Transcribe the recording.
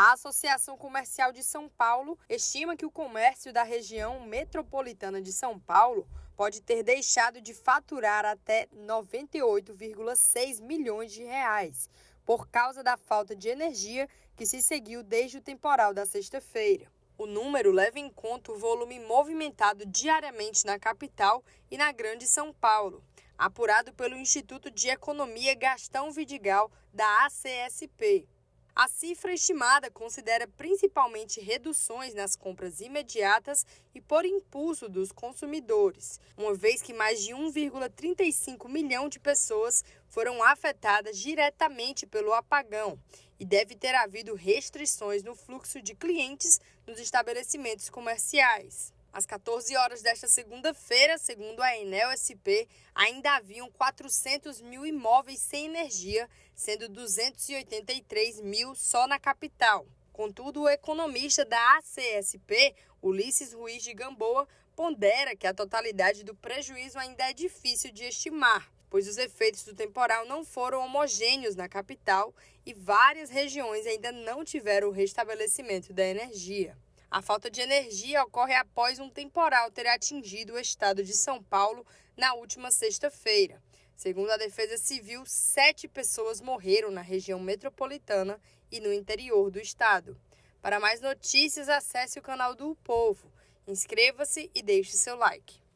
A Associação Comercial de São Paulo estima que o comércio da região metropolitana de São Paulo pode ter deixado de faturar até 98,6 milhões de reais por causa da falta de energia que se seguiu desde o temporal da sexta-feira. O número leva em conta o volume movimentado diariamente na capital e na Grande São Paulo, apurado pelo Instituto de Economia Gastão Vidigal da ACSP. A cifra estimada considera principalmente reduções nas compras imediatas e por impulso dos consumidores, uma vez que mais de 1,35 milhão de pessoas foram afetadas diretamente pelo apagão e deve ter havido restrições no fluxo de clientes nos estabelecimentos comerciais. Às 14 horas desta segunda-feira, segundo a Enel SP, ainda haviam 400 mil imóveis sem energia, sendo 283 mil só na capital. Contudo, o economista da ACSP, Ulisses Ruiz de Gamboa, pondera que a totalidade do prejuízo ainda é difícil de estimar, pois os efeitos do temporal não foram homogêneos na capital e várias regiões ainda não tiveram o restabelecimento da energia. A falta de energia ocorre após um temporal ter atingido o estado de São Paulo na última sexta-feira. Segundo a Defesa Civil, sete pessoas morreram na região metropolitana e no interior do estado. Para mais notícias, acesse o canal do o Povo. Inscreva-se e deixe seu like.